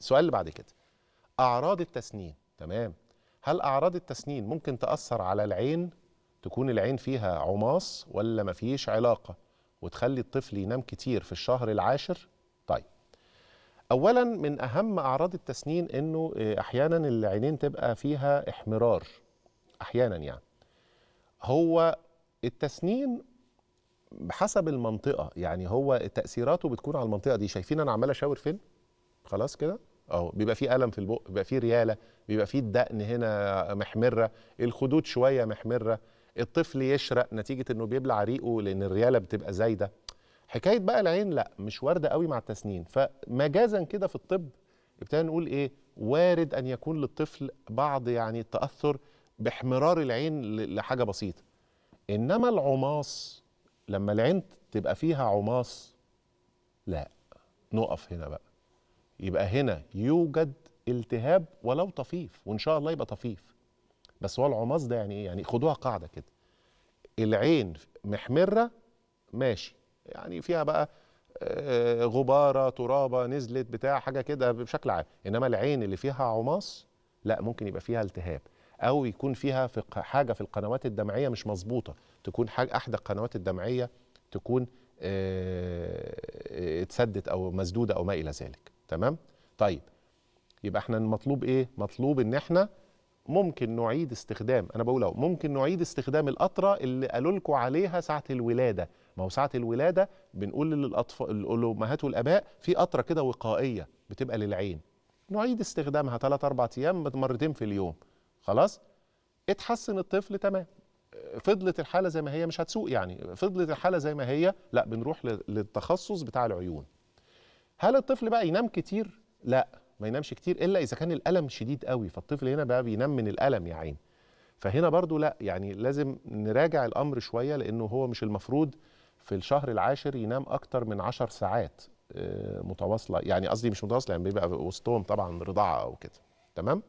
السؤال اللي بعد كده اعراض التسنين تمام هل اعراض التسنين ممكن تاثر على العين تكون العين فيها عماص ولا مفيش علاقه وتخلي الطفل ينام كتير في الشهر العاشر طيب اولا من اهم اعراض التسنين انه آه، احيانا العينين تبقى فيها احمرار احيانا يعني هو التسنين بحسب المنطقه يعني هو تاثيراته بتكون على المنطقه دي شايفين انا عمال اشاور فين خلاص كده اه بيبقى في الم في البق بيبقى في رياله بيبقى في الدقن هنا محمره الخدود شويه محمره الطفل يشرق نتيجه انه بيبلع ريقه لان الرياله بتبقى زايده حكايه بقى العين لا مش وارده قوي مع التسنين فمجازا كده في الطب ابتدينا نقول ايه وارد ان يكون للطفل بعض يعني التاثر باحمرار العين لحاجه بسيطه انما العماص لما العين تبقى فيها عماص لا نقف هنا بقى يبقى هنا يوجد التهاب ولو طفيف وان شاء الله يبقى طفيف بس هو العماص ده يعني ايه يعني خدوها قاعده كده العين محمره ماشي يعني فيها بقى آه، غباره ترابه نزلت بتاع حاجه كده بشكل عام انما العين اللي فيها عماص لا ممكن يبقى فيها التهاب او يكون فيها في حاجه في القنوات الدمعيه مش مظبوطه تكون حاجه احدى القنوات الدمعيه تكون آه، اتسدت او مسدوده او ما الى ذلك تمام طيب يبقى احنا المطلوب ايه مطلوب ان احنا ممكن نعيد استخدام انا بقول اهو ممكن نعيد استخدام القطره اللي قالوا لكم عليها ساعه الولاده ما هو ساعه الولاده بنقول للاطفال الامهات والاباء في قطره كده وقائيه بتبقى للعين نعيد استخدامها 3 4 ايام مرتين في اليوم خلاص اتحسن الطفل تمام فضلت الحاله زي ما هي مش هتسوق يعني فضلت الحاله زي ما هي لا بنروح للتخصص بتاع العيون هل الطفل بقى ينام كتير؟ لا ما ينامش كتير الا اذا كان الالم شديد قوي فالطفل هنا بقى بينام من الالم يا عين فهنا برضو لا يعني لازم نراجع الامر شويه لانه هو مش المفروض في الشهر العاشر ينام اكتر من 10 ساعات آه، متواصله يعني قصدي مش متواصله يعني بيبقى وسطهم طبعا رضاعه او كده تمام